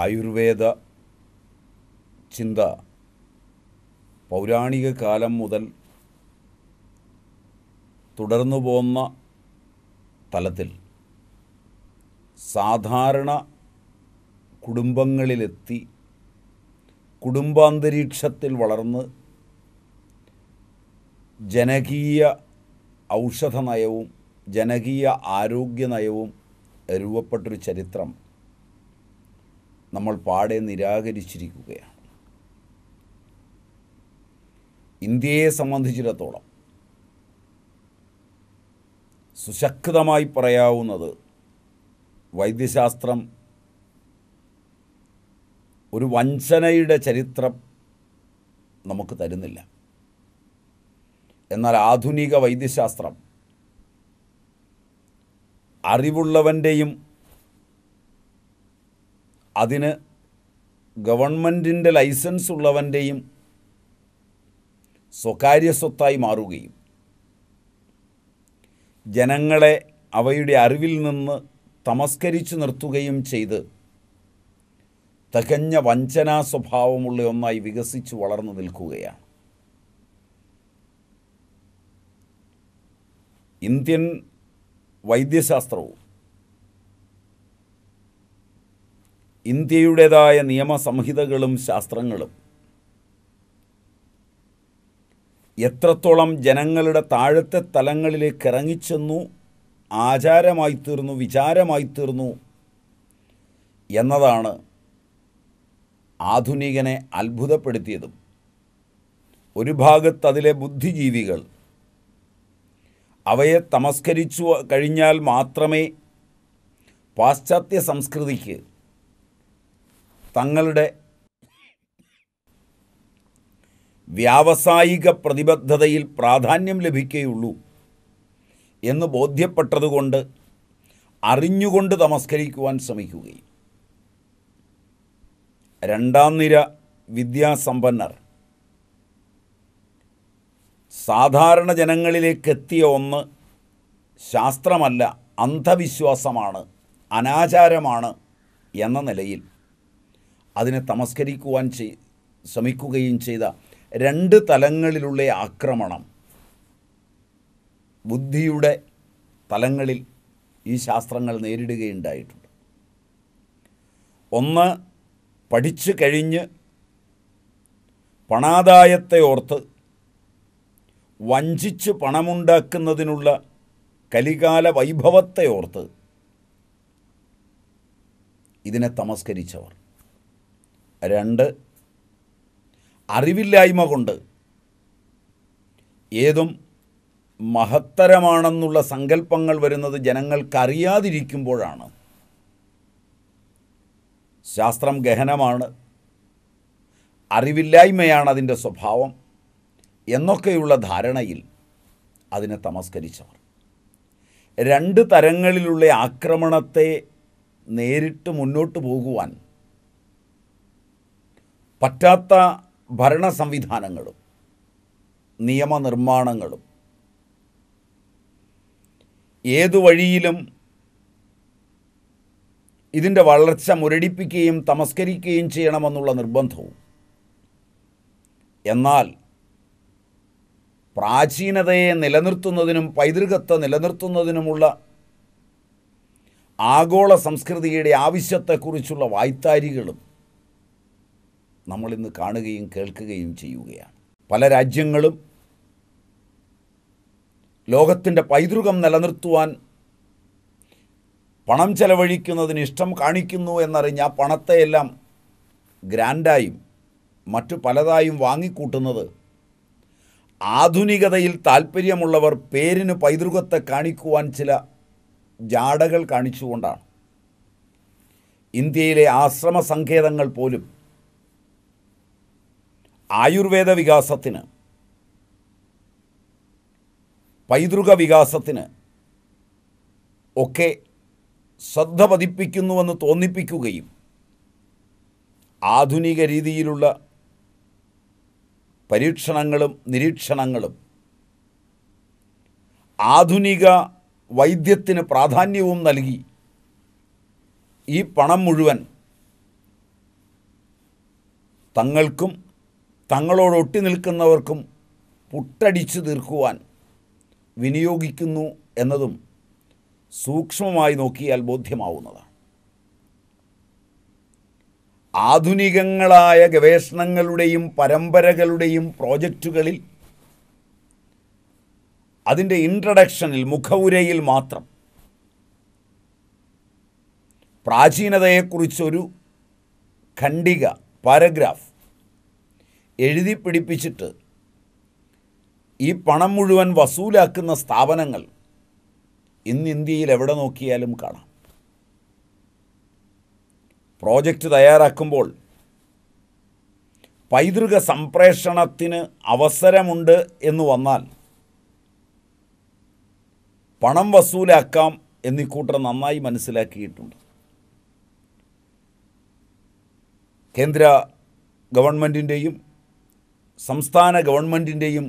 ആയുർവേദ ചിന്ത പൗരാണിക കാലം മുതൽ തുടർന്നു പോന്ന തലത്തിൽ സാധാരണ കുടുംബങ്ങളിലെത്തി കുടുംബാന്തരീക്ഷത്തിൽ വളർന്ന് ജനകീയ ഔഷധ നയവും ജനകീയ ആരോഗ്യ നയവും രൂപപ്പെട്ടൊരു ചരിത്രം നമ്മൾ പാടെ നിരാകരിച്ചിരിക്കുകയാണ് ഇന്ത്യയെ സംബന്ധിച്ചിടത്തോളം സുശക്തമായി പറയാവുന്നത് വൈദ്യശാസ്ത്രം ഒരു വഞ്ചനയുടെ ചരിത്രം നമുക്ക് തരുന്നില്ല എന്നാൽ ആധുനിക വൈദ്യശാസ്ത്രം അറിവുള്ളവൻ്റെയും അതിന് ഗവൺമെൻറ്റിൻ്റെ ലൈസൻസ് ഉള്ളവൻ്റെയും സ്വകാര്യ സ്വത്തായി മാറുകയും ജനങ്ങളെ അവയുടെ അറിവിൽ നിന്ന് തമസ്കരിച്ചു നിർത്തുകയും ചെയ്ത് തികഞ്ഞ വഞ്ചനാ സ്വഭാവമുള്ള ഒന്നായി വികസിച്ച് വളർന്നു നിൽക്കുകയാണ് ഇന്ത്യൻ വൈദ്യശാസ്ത്രവും ഇന്ത്യയുടേതായ നിയമസംഹിതകളും ശാസ്ത്രങ്ങളും എത്രത്തോളം ജനങ്ങളുടെ താഴത്തെ തലങ്ങളിലേക്ക് ഇറങ്ങിച്ചെന്നു ആചാരമായി തീർന്നു വിചാരമായി തീർന്നു എന്നതാണ് ആധുനികനെ അത്ഭുതപ്പെടുത്തിയതും ഒരു ഭാഗത്ത് അതിലെ ബുദ്ധിജീവികൾ അവയെ തമസ്കരിച്ചു കഴിഞ്ഞാൽ മാത്രമേ പാശ്ചാത്യ സംസ്കൃതിക്ക് തങ്ങളുടെ വ്യാവസായിക പ്രതിബദ്ധതയിൽ പ്രാധാന്യം ലഭിക്കുകയുള്ളൂ എന്ന് ബോധ്യപ്പെട്ടതുകൊണ്ട് അറിഞ്ഞുകൊണ്ട് നമസ്കരിക്കുവാൻ ശ്രമിക്കുകയും രണ്ടാം നിര വിദ്യാസമ്പന്നർ സാധാരണ ജനങ്ങളിലേക്ക് എത്തിയ ഒന്ന് ശാസ്ത്രമല്ല അന്ധവിശ്വാസമാണ് അനാചാരമാണ് എന്ന നിലയിൽ അതിനെ തമസ്കരിക്കുവാൻ ചെയ് ശ്രമിക്കുകയും ചെയ്ത രണ്ട് തലങ്ങളിലുള്ള ആക്രമണം ബുദ്ധിയുടെ തലങ്ങളിൽ ഈ ശാസ്ത്രങ്ങൾ നേരിടുകയുണ്ടായിട്ടുണ്ട് ഒന്ന് പഠിച്ചു കഴിഞ്ഞ് പണാദായത്തെ ഓർത്ത് വഞ്ചിച്ച് പണമുണ്ടാക്കുന്നതിനുള്ള കലികാല വൈഭവത്തെ ഓർത്ത് ഇതിനെ തമസ്കരിച്ചവർ രണ്ട് അറിവില്ലായ്മ കൊണ്ട് ഏതും മഹത്തരമാണെന്നുള്ള സങ്കല്പങ്ങൾ വരുന്നത് ജനങ്ങൾക്കറിയാതിരിക്കുമ്പോഴാണ് ശാസ്ത്രം ഗഹനമാണ് അറിവില്ലായ്മയാണ് അതിൻ്റെ സ്വഭാവം എന്നൊക്കെയുള്ള ധാരണയിൽ അതിനെ തമസ്കരിച്ചവർ രണ്ട് തരങ്ങളിലുള്ള ആക്രമണത്തെ നേരിട്ട് മുന്നോട്ട് പോകുവാൻ പറ്റാത്ത ഭരണ സംവിധാനങ്ങളും നിയമനിർമ്മാണങ്ങളും ഏതു വഴിയിലും ഇതിൻ്റെ വളർച്ച മുരടിപ്പിക്കുകയും തമസ്കരിക്കുകയും ചെയ്യണമെന്നുള്ള നിർബന്ധവും എന്നാൽ പ്രാചീനതയെ നിലനിർത്തുന്നതിനും പൈതൃകത്തെ നിലനിർത്തുന്നതിനുമുള്ള ആഗോള സംസ്കൃതിയുടെ ആവശ്യത്തെക്കുറിച്ചുള്ള വായ്ത്താരികളും നമ്മളിന്ന് കാണുകയും കേൾക്കുകയും ചെയ്യുകയാണ് പല രാജ്യങ്ങളും ലോകത്തിൻ്റെ പൈതൃകം നിലനിർത്തുവാൻ പണം ചെലവഴിക്കുന്നതിന് ഇഷ്ടം കാണിക്കുന്നു എന്നറിഞ്ഞ് ആ പണത്തെയെല്ലാം ഗ്രാൻഡായും മറ്റു പലതായും വാങ്ങിക്കൂട്ടുന്നത് ആധുനികതയിൽ താല്പര്യമുള്ളവർ പേരിന് പൈതൃകത്തെ കാണിക്കുവാൻ ചില ജാടകൾ കാണിച്ചുകൊണ്ടാണ് ഇന്ത്യയിലെ ആശ്രമ സങ്കേതങ്ങൾ പോലും ആയുർവേദ വികാസത്തിന് പൈതൃക വികാസത്തിന് ഒക്കെ ശ്രദ്ധ പതിപ്പിക്കുന്നുവെന്ന് തോന്നിപ്പിക്കുകയും ആധുനിക രീതിയിലുള്ള പരീക്ഷണങ്ങളും നിരീക്ഷണങ്ങളും ആധുനിക വൈദ്യത്തിന് പ്രാധാന്യവും നൽകി ഈ പണം മുഴുവൻ തങ്ങൾക്കും തങ്ങളോട് ഒട്ടി നിൽക്കുന്നവർക്കും പുട്ടടിച്ചു തീർക്കുവാൻ വിനിയോഗിക്കുന്നു എന്നതും സൂക്ഷ്മമായി നോക്കിയാൽ ബോധ്യമാവുന്നതാണ് ആധുനികങ്ങളായ ഗവേഷണങ്ങളുടെയും പരമ്പരകളുടെയും പ്രോജക്റ്റുകളിൽ അതിൻ്റെ ഇൻട്രഡക്ഷനിൽ മുഖവുരയിൽ മാത്രം പ്രാചീനതയെക്കുറിച്ചൊരു ഖണ്ഡിക പാരഗ്രാഫ് എഴുതി പിടിപ്പിച്ചിട്ട് ഈ പണം മുഴുവൻ വസൂലാക്കുന്ന സ്ഥാപനങ്ങൾ ഇന്ന് ഇന്ത്യയിൽ എവിടെ നോക്കിയാലും കാണാം പ്രോജക്റ്റ് തയ്യാറാക്കുമ്പോൾ പൈതൃക സംപ്രേഷണത്തിന് അവസരമുണ്ട് എന്ന് വന്നാൽ പണം വസൂലാക്കാം എന്നിക്കൂട്ടർ നന്നായി മനസ്സിലാക്കിയിട്ടുണ്ട് കേന്ദ്ര ഗവൺമെൻറ്റിൻ്റെയും സംസ്ഥാന ഗവൺമെൻറ്റിൻ്റെയും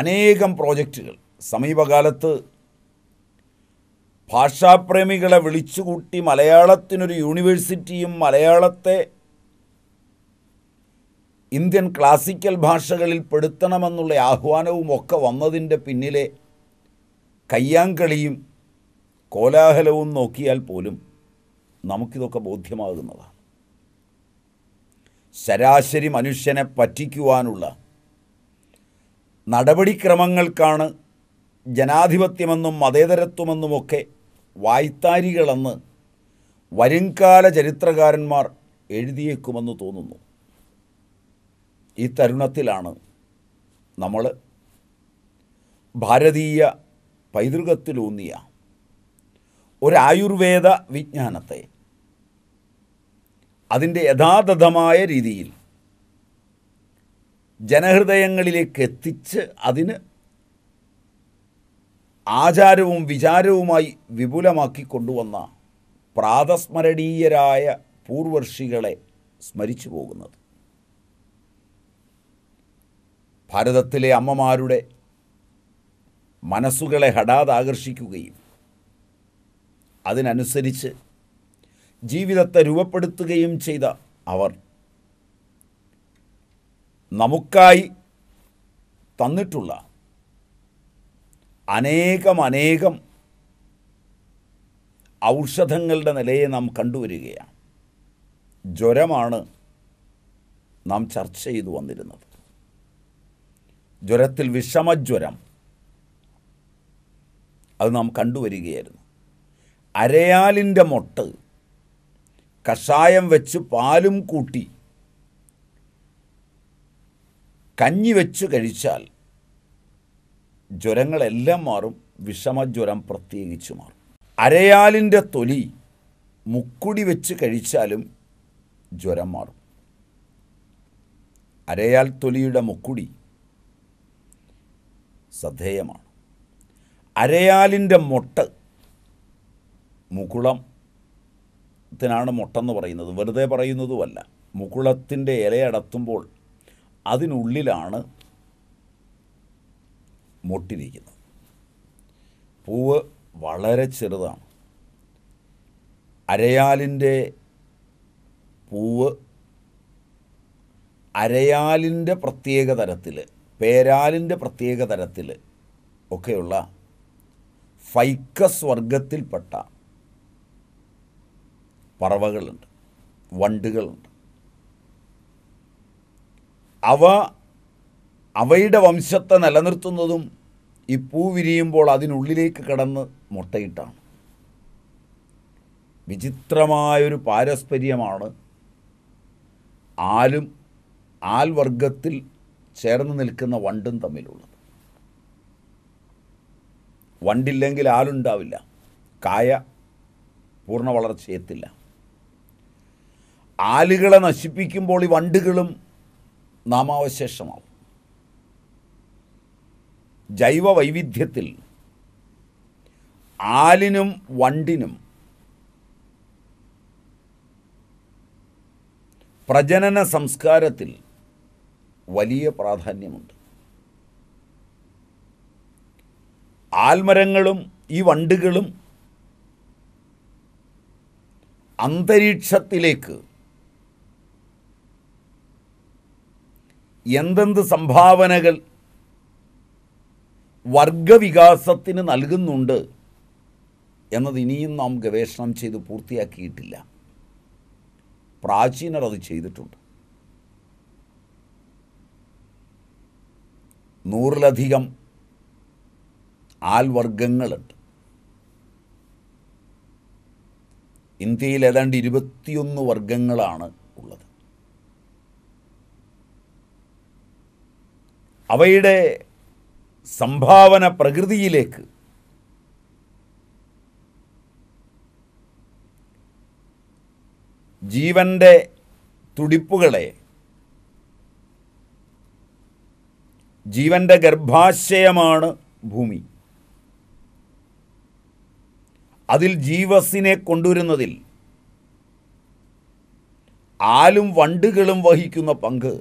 അനേകം പ്രോജക്റ്റുകൾ സമീപകാലത്ത് ഭാഷാപ്രേമികളെ വിളിച്ചുകൂട്ടി മലയാളത്തിനൊരു യൂണിവേഴ്സിറ്റിയും മലയാളത്തെ ഇന്ത്യൻ ക്ലാസിക്കൽ ഭാഷകളിൽ പെടുത്തണമെന്നുള്ള ആഹ്വാനവും ഒക്കെ വന്നതിൻ്റെ പിന്നിലെ കയ്യാങ്കളിയും കോലാഹലവും നോക്കിയാൽ പോലും നമുക്കിതൊക്കെ ബോധ്യമാകുന്നതാണ് ശരാശരി മനുഷ്യനെ പറ്റിക്കുവാനുള്ള നടപടിക്രമങ്ങൾക്കാണ് ജനാധിപത്യമെന്നും മതേതരത്വമെന്നുമൊക്കെ വായ്ത്താരികളെന്ന് വരുംകാല ചരിത്രകാരന്മാർ എഴുതിയേക്കുമെന്ന് തോന്നുന്നു ഈ തരുണത്തിലാണ് നമ്മൾ ഭാരതീയ പൈതൃകത്തിലൂന്നിയ ആയുർവേദ വിജ്ഞാനത്തെ അതിൻ്റെ യഥാതഥമായ രീതിയിൽ ജനഹൃദയങ്ങളിലേക്ക് എത്തിച്ച് അതിന് ആചാരവും വിചാരവുമായി വിപുലമാക്കി കൊണ്ടുവന്ന പ്രാതസ്മരണീയരായ പൂർവർഷികളെ സ്മരിച്ചു പോകുന്നത് ഭാരതത്തിലെ അമ്മമാരുടെ മനസ്സുകളെ ഹടാതാകർഷിക്കുകയും ആകർഷിക്കുകയും അതിനനുസരിച്ച് ജീവിതത്തെ രൂപപ്പെടുത്തുകയും ചെയ്ത അവർ നമുക്കായി തന്നിട്ടുള്ള അനേകം അനേകം ഔഷധങ്ങളുടെ നിലയെ നാം കണ്ടുവരികയാണ് ജ്വരമാണ് നാം ചർച്ച ചെയ്തു വന്നിരുന്നത് ജ്വരത്തിൽ വിഷമജ്വരം അത് നാം കണ്ടുവരികയായിരുന്നു അരയാലിൻ്റെ മൊട്ട് കഷായം വെച്ച് പാലും കൂട്ടി കഞ്ഞി വെച്ച് കഴിച്ചാൽ ജ്വരങ്ങളെല്ലാം മാറും വിഷമജ്വരം പ്രത്യേകിച്ച് മാറും അരയാലിൻ്റെ തൊലി മുക്കുടി വെച്ച് കഴിച്ചാലും ജ്വരം മാറും അരയാൽ തൊലിയുടെ മുക്കുടി ശ്രദ്ധേയമാണ് അരയാലിൻ്റെ മുട്ട മുകുളം ത്തിനാണ് മുട്ടെന്ന് പറയുന്നത് വെറുതെ പറയുന്നതുമല്ല മുകുളത്തിൻ്റെ ഇലയടത്തുമ്പോൾ അതിനുള്ളിലാണ് മുട്ടിരിക്കുന്നത് പൂവ് വളരെ ചെറുതാണ് അരയാലിൻ്റെ പൂവ് അരയാലിൻ്റെ പ്രത്യേക തരത്തിൽ പേരാലിൻ്റെ പ്രത്യേക തരത്തിൽ ഒക്കെയുള്ള ഫൈക്കസ് വർഗത്തിൽപ്പെട്ട പറവകളുണ്ട് വണ്ടുകളുണ്ട് അവ അവയുടെ വംശത്തെ നിലനിർത്തുന്നതും ഈ പൂ വിരിയുമ്പോൾ അതിനുള്ളിലേക്ക് കടന്ന് മുട്ടയിട്ടാണ് വിചിത്രമായൊരു പാരസ്പര്യമാണ് ആലും ആൽ വർഗത്തിൽ ചേർന്ന് നിൽക്കുന്ന വണ്ടും തമ്മിലുള്ളത് വണ്ടില്ലെങ്കിൽ ആലുണ്ടാവില്ല കായ പൂർണ്ണ വളർച്ചയെത്തില്ല ആലുകളെ നശിപ്പിക്കുമ്പോൾ ഈ വണ്ടുകളും നാമാവശേഷമാവും ജൈവ വൈവിധ്യത്തിൽ ആലിനും വണ്ടിനും പ്രജനന സംസ്കാരത്തിൽ വലിയ പ്രാധാന്യമുണ്ട് ആൽമരങ്ങളും ഈ വണ്ടുകളും അന്തരീക്ഷത്തിലേക്ക് എന്തെന്ത് സംഭാവനകൾ വർഗവികാസത്തിന് നൽകുന്നുണ്ട് എന്നത് ഇനിയും നാം ഗവേഷണം ചെയ്ത് പൂർത്തിയാക്കിയിട്ടില്ല പ്രാചീനർ അത് ചെയ്തിട്ടുണ്ട് നൂറിലധികം ആൽവർഗങ്ങളുണ്ട് ഇന്ത്യയിൽ ഏതാണ്ട് ഇരുപത്തിയൊന്ന് വർഗങ്ങളാണ് ഉള്ളത് അവയുടെ സംഭാവന പ്രകൃതിയിലേക്ക് ജീവൻ്റെ തുടിപ്പുകളെ ജീവൻ്റെ ഗർഭാശയമാണ് ഭൂമി അതിൽ ജീവസിനെ കൊണ്ടുവരുന്നതിൽ ആലും വണ്ടുകളും വഹിക്കുന്ന പങ്ക്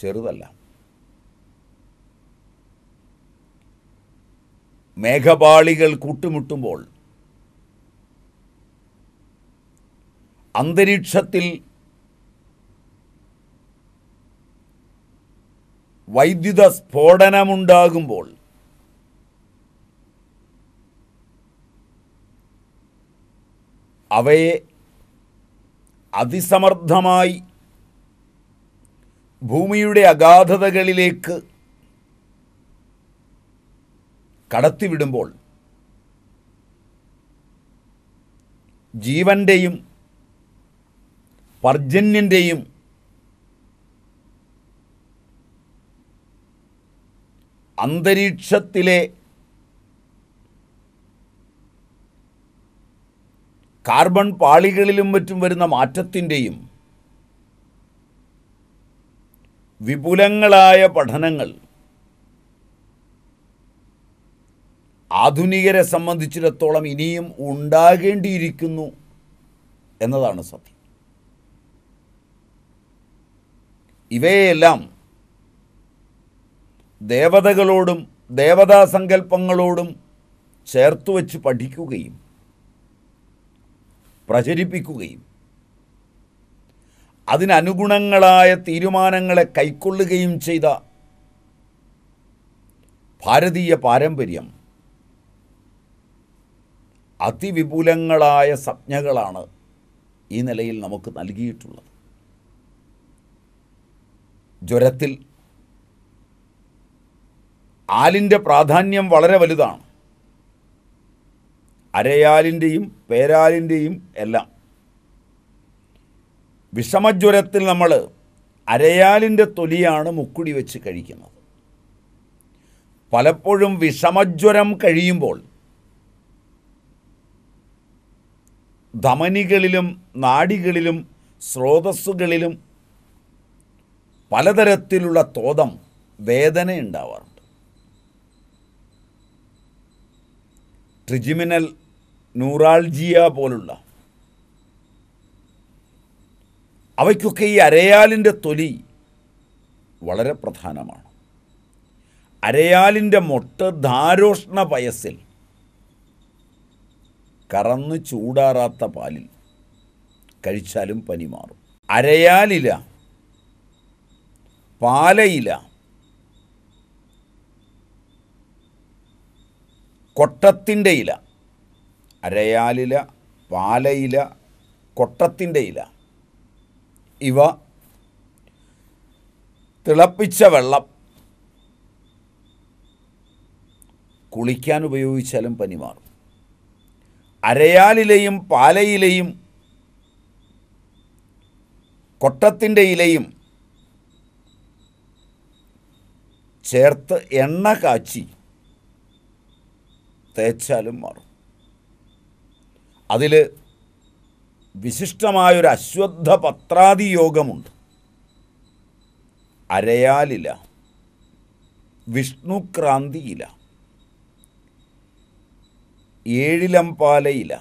ചെറുതല്ല മേഘപാളികൾ കൂട്ടുമുട്ടുമ്പോൾ അന്തരീക്ഷത്തിൽ വൈദ്യുത സ്ഫോടനമുണ്ടാകുമ്പോൾ അവയെ അതിസമർത്ഥമായി ഭൂമിയുടെ അഗാധതകളിലേക്ക് കടത്തിവിടുമ്പോൾ ജീവൻ്റെയും പർജന്യൻ്റെയും അന്തരീക്ഷത്തിലെ കാർബൺ പാളികളിലും മറ്റും വരുന്ന മാറ്റത്തിൻ്റെയും വിപുലങ്ങളായ പഠനങ്ങൾ ആധുനികരെ സംബന്ധിച്ചിടത്തോളം ഇനിയും ഉണ്ടാകേണ്ടിയിരിക്കുന്നു എന്നതാണ് സത്യം ഇവയെല്ലാം ദേവതകളോടും ദേവതാസങ്കല്പങ്ങളോടും ചേർത്തു വച്ച് പഠിക്കുകയും പ്രചരിപ്പിക്കുകയും അതിനനുഗുണങ്ങളായ തീരുമാനങ്ങളെ കൈക്കൊള്ളുകയും ചെയ്ത ഭാരതീയ പാരമ്പര്യം അതിവിപുലങ്ങളായ സംജ്ഞകളാണ് ഈ നിലയിൽ നമുക്ക് നൽകിയിട്ടുള്ളത് ജ്വരത്തിൽ ആലിൻ്റെ പ്രാധാന്യം വളരെ വലുതാണ് അരയാലിൻ്റെയും പേരാലിൻ്റെയും എല്ലാം വിഷമജ്വരത്തിൽ നമ്മൾ അരയാലിൻ്റെ തൊലിയാണ് മുക്കുടി വെച്ച് കഴിക്കുന്നത് പലപ്പോഴും വിഷമജ്വരം കഴിയുമ്പോൾ ധമനികളിലും നാടികളിലും സ്രോതസ്സുകളിലും പലതരത്തിലുള്ള തോതം വേദന ഉണ്ടാവാറുണ്ട് ട്രിജിമിനൽ ന്യൂറാൾജിയ പോലുള്ള അവയ്ക്കൊക്കെ ഈ അരയാലിൻ്റെ തൊലി വളരെ പ്രധാനമാണ് അരയാലിൻ്റെ മൊട്ട് ധാരോഷ്ണ പയസ്സിൽ കറന്ന് ചൂടാറാത്ത പാലിൽ കഴിച്ചാലും പനി മാറും അരയാലില പാലയില കൊട്ടത്തിൻ്റെ ഇല അരയാലില പാലയില കൊട്ടത്തിൻ്റെ ഇല ഇവ തിളപ്പിച്ച വെള്ളം കുളിക്കാൻ ഉപയോഗിച്ചാലും പനി മാറും അരയാലിലെയും പാലയിലെയും കൊട്ടത്തിൻ്റെ ഇലയും ചേർത്ത് എണ്ണ കാച്ചി തേച്ചാലും മാറും അതിൽ വിശിഷ്ടമായൊരു അശ്വത്ഥ പത്രാദി യോഗമുണ്ട് അരയാലില വിഷ്ണുക്രാന്തിയില ഏഴിലമ്പാലയില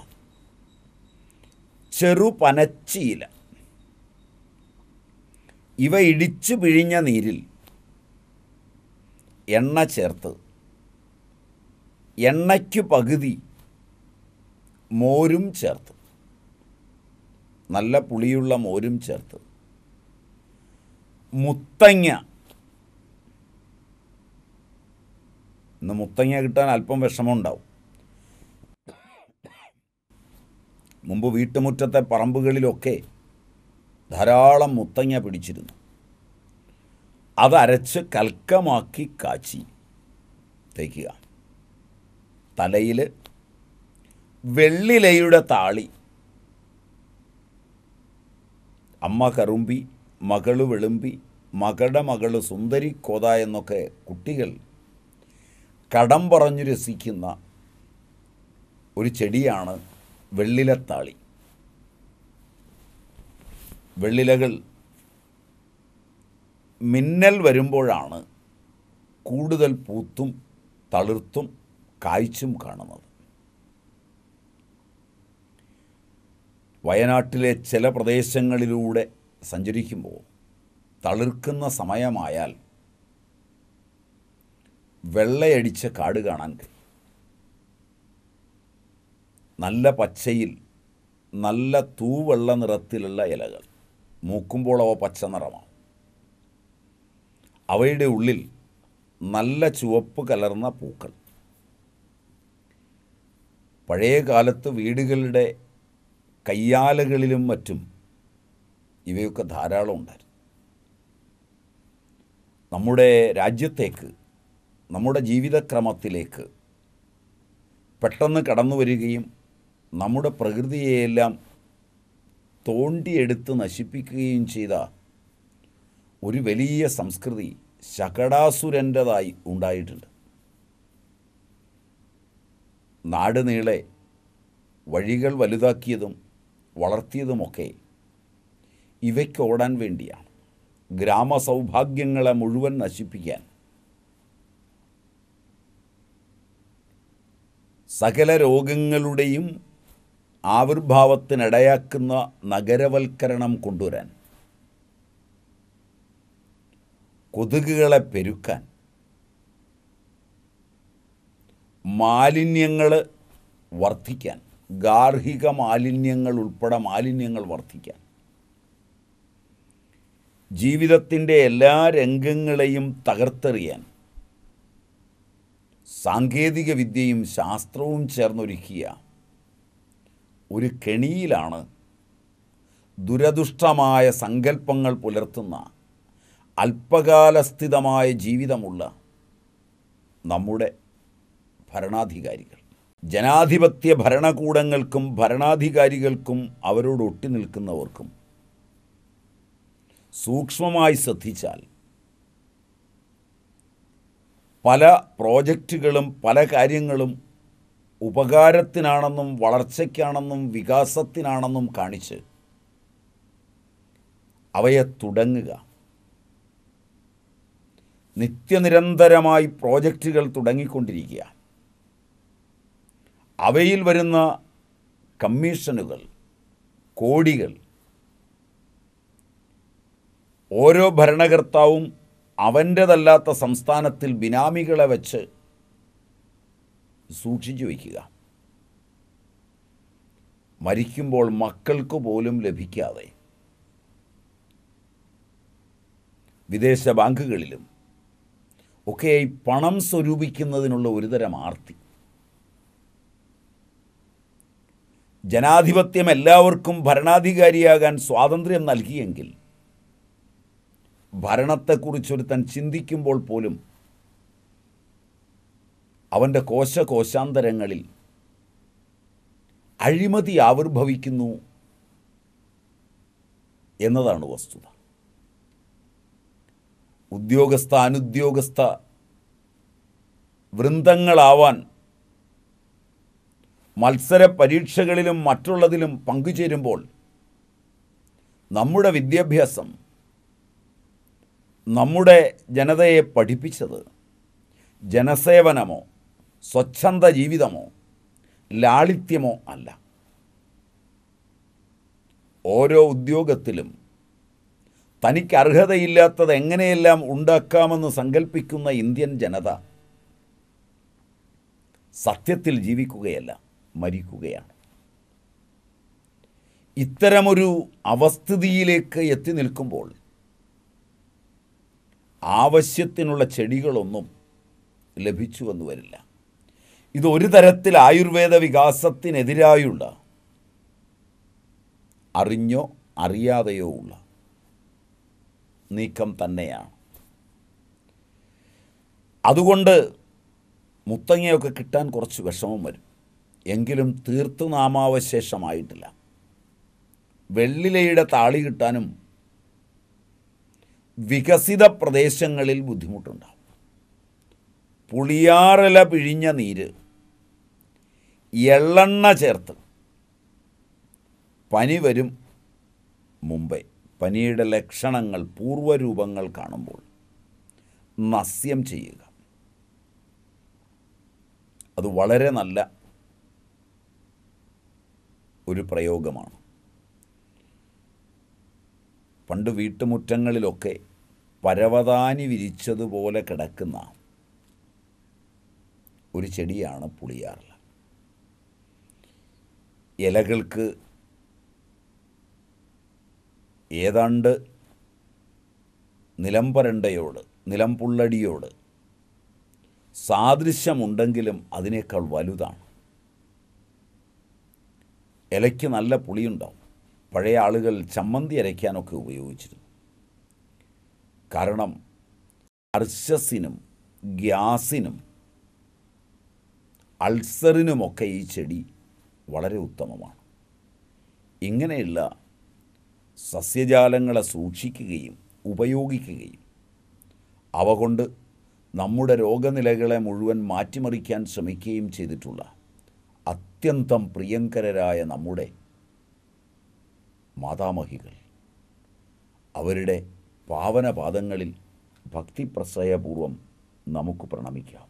ചെറുപനച്ചിയില ഇവ ഇടിച്ചു പിഴിഞ്ഞ നീരിൽ എണ്ണ ചേർത്ത് എണ്ണയ്ക്കു പകുതി മോരും ചേർത്ത് നല്ല പുളിയുള്ള മോരും ചേർത്ത് മുത്തങ്ങ ഇന്ന് മുത്തങ്ങ കിട്ടാൻ അല്പം വിഷമമുണ്ടാവും മുമ്പ് വീട്ടുമുറ്റത്തെ പറമ്പുകളിലൊക്കെ ധാരാളം മുത്തങ്ങ പിടിച്ചിരുന്നു അതരച്ച് കൽക്കമാക്കി കാച്ചി തേക്കുക തലയിൽ വെള്ളിലയുടെ താളി അമ്മ കറുമ്പി മകള് വെളുമ്പി മകളുടെ മകള് സുന്ദരി കോത എന്നൊക്കെ കുട്ടികൾ കടം പറഞ്ഞു രസിക്കുന്ന ഒരു ചെടിയാണ് വെള്ളിലത്താളി വെള്ളിലകൾ മിന്നൽ വരുമ്പോഴാണ് കൂടുതൽ പൂത്തും തളിർത്തും കായ്ച്ചും കാണുന്നത് വയനാട്ടിലെ ചില പ്രദേശങ്ങളിലൂടെ സഞ്ചരിക്കുമ്പോൾ തളിർക്കുന്ന സമയമായാൽ വെള്ളയടിച്ച കാട് കാണാൻ കഴിയും നല്ല പച്ചയിൽ നല്ല തൂവെള്ള നിറത്തിലുള്ള ഇലകൾ മൂക്കുമ്പോൾ അവ പച്ച നിറമാണ് അവയുടെ ഉള്ളിൽ നല്ല ചുവപ്പ് കലർന്ന പൂക്കൾ പഴയ കാലത്ത് വീടുകളുടെ കയ്യാലകളിലും മറ്റും ഇവയൊക്കെ ധാരാളം ഉണ്ടായിരുന്നു നമ്മുടെ രാജ്യത്തേക്ക് നമ്മുടെ ജീവിതക്രമത്തിലേക്ക് പെട്ടെന്ന് കടന്നു വരികയും നമ്മുടെ പ്രകൃതിയെയെല്ലാം തോണ്ടിയെടുത്ത് നശിപ്പിക്കുകയും ചെയ്ത ഒരു വലിയ സംസ്കൃതി ശകടാസുരൻ്റെതായി ഉണ്ടായിട്ടുണ്ട് നാട് നീളെ വഴികൾ വലുതാക്കിയതും വളർത്തിയതുമൊക്കെ ഇവയ്ക്ക് ഓടാൻ വേണ്ടിയാണ് ഗ്രാമസൗഭാഗ്യങ്ങളെ മുഴുവൻ നശിപ്പിക്കാൻ സകല രോഗങ്ങളുടെയും ആവിർഭാവത്തിനിടയാക്കുന്ന നഗരവൽക്കരണം കൊണ്ടുവരാൻ കൊതുകുകളെ പെരുക്കാൻ മാലിന്യങ്ങൾ വർദ്ധിക്കാൻ ഗാർഹിക മാലിന്യങ്ങൾ ഉൾപ്പെടെ മാലിന്യങ്ങൾ വർദ്ധിക്കാൻ ജീവിതത്തിൻ്റെ എല്ലാ രംഗങ്ങളെയും തകർത്തെറിയാൻ സാങ്കേതിക വിദ്യയും ശാസ്ത്രവും ചേർന്നൊരുക്കിയ ഒരു കെണിയിലാണ് ദുരദുഷ്ടമായ സങ്കല്പങ്ങൾ പുലർത്തുന്ന അല്പകാലസ്ഥിതമായ ജീവിതമുള്ള നമ്മുടെ ഭരണാധികാരികൾ ജനാധിപത്യ ഭരണകൂടങ്ങൾക്കും ഭരണാധികാരികൾക്കും അവരോട് ഒട്ടി നിൽക്കുന്നവർക്കും സൂക്ഷ്മമായി ശ്രദ്ധിച്ചാൽ പല പ്രോജക്റ്റുകളും പല കാര്യങ്ങളും ഉപകാരത്തിനാണെന്നും വളർച്ചയ്ക്കാണെന്നും വികാസത്തിനാണെന്നും കാണിച്ച് അവയെ തുടങ്ങുക നിത്യനിരന്തരമായി പ്രോജക്റ്റുകൾ തുടങ്ങിക്കൊണ്ടിരിക്കുക അവയിൽ വരുന്ന കമ്മീഷനുകൾ കോടികൾ ഓരോ ഭരണകർത്താവും അവൻ്റെതല്ലാത്ത സംസ്ഥാനത്തിൽ ബിനാമികളെ വെച്ച് സൂക്ഷിച്ചു വയ്ക്കുക മരിക്കുമ്പോൾ മക്കൾക്ക് പോലും ലഭിക്കാതെ വിദേശ ബാങ്കുകളിലും ഒക്കെ പണം സ്വരൂപിക്കുന്നതിനുള്ള ഒരുതരം ആർത്തി ജനാധിപത്യം എല്ലാവർക്കും ഭരണാധികാരിയാകാൻ സ്വാതന്ത്ര്യം നൽകിയെങ്കിൽ ഭരണത്തെക്കുറിച്ചൊരുത്തൻ ചിന്തിക്കുമ്പോൾ പോലും അവൻ്റെ കോശ കോശാന്തരങ്ങളിൽ അഴിമതി ആവിർഭവിക്കുന്നു എന്നതാണ് വസ്തുത ഉദ്യോഗസ്ഥ അനുദ്യോഗസ്ഥ വൃന്ദങ്ങളാവാൻ മത്സര പരീക്ഷകളിലും മറ്റുള്ളതിലും പങ്കുചേരുമ്പോൾ നമ്മുടെ വിദ്യാഭ്യാസം നമ്മുടെ ജനതയെ പഠിപ്പിച്ചത് ജനസേവനമോ സ്വച്ഛന്ത ജീവിതമോ ലാളിത്യമോ അല്ല ഓരോ ഉദ്യോഗത്തിലും തനിക്ക് അർഹതയില്ലാത്തത് എങ്ങനെയെല്ലാം ഉണ്ടാക്കാമെന്ന് സങ്കല്പിക്കുന്ന ഇന്ത്യൻ ജനത സത്യത്തിൽ ജീവിക്കുകയല്ല മരിക്കുകയാണ് ഇത്തരമൊരു അവസ്ഥിതിയിലേക്ക് എത്തി നിൽക്കുമ്പോൾ ആവശ്യത്തിനുള്ള ചെടികളൊന്നും ലഭിച്ചു വന്നു വരില്ല ഇത് ഒരു തരത്തിൽ ആയുർവേദ വികാസത്തിനെതിരായുള്ള അറിഞ്ഞോ അറിയാതെയോ ഉള്ള നീക്കം തന്നെയാണ് അതുകൊണ്ട് മുത്തങ്ങയൊക്കെ കിട്ടാൻ കുറച്ച് വിഷമം വരും എങ്കിലും തീർത്തു നാമാവശേഷമായിട്ടില്ല വെള്ളിലയുടെ താളി കിട്ടാനും വികസിത പ്രദേശങ്ങളിൽ ബുദ്ധിമുട്ടുണ്ടാവും പുളിയാറില പിഴിഞ്ഞ നീര് എള്ളെണ്ണ ചേർത്ത് പനി വരും മുമ്പേ പനിയുടെ ലക്ഷണങ്ങൾ പൂർവ്വരൂപങ്ങൾ കാണുമ്പോൾ നസ്യം ചെയ്യുക അത് വളരെ നല്ല ഒരു പ്രയോഗമാണ് പണ്ട് വീട്ടുമുറ്റങ്ങളിലൊക്കെ പരവതാനി വിരിച്ചതുപോലെ കിടക്കുന്ന ഒരു ചെടിയാണ് പുളിയാറില ഇലകൾക്ക് ഏതാണ്ട് നിലംപരണ്ടയോട് നിലംപുള്ളടിയോട് സാദൃശ്യമുണ്ടെങ്കിലും അതിനേക്കാൾ വലുതാണ് ഇലയ്ക്ക് നല്ല പുളിയുണ്ടാവും പഴയ ആളുകൾ ചമ്മന്തി അരയ്ക്കാനൊക്കെ ഉപയോഗിച്ചിരുന്നു കാരണം അർശസിനും ഗ്യാസിനും അൾസറിനുമൊക്കെ ഈ ചെടി വളരെ ഉത്തമമാണ് ഇങ്ങനെയുള്ള സസ്യജാലങ്ങളെ സൂക്ഷിക്കുകയും ഉപയോഗിക്കുകയും അവ കൊണ്ട് നമ്മുടെ രോഗനിലകളെ മുഴുവൻ മാറ്റിമറിക്കാൻ ശ്രമിക്കുകയും ചെയ്തിട്ടുള്ള അത്യന്തം പ്രിയങ്കരരായ നമ്മുടെ മാതാമഹികൾ അവരുടെ പാവനപാദങ്ങളിൽ ഭക്തിപ്രസയപൂർവം നമുക്ക് പ്രണമിക്കാം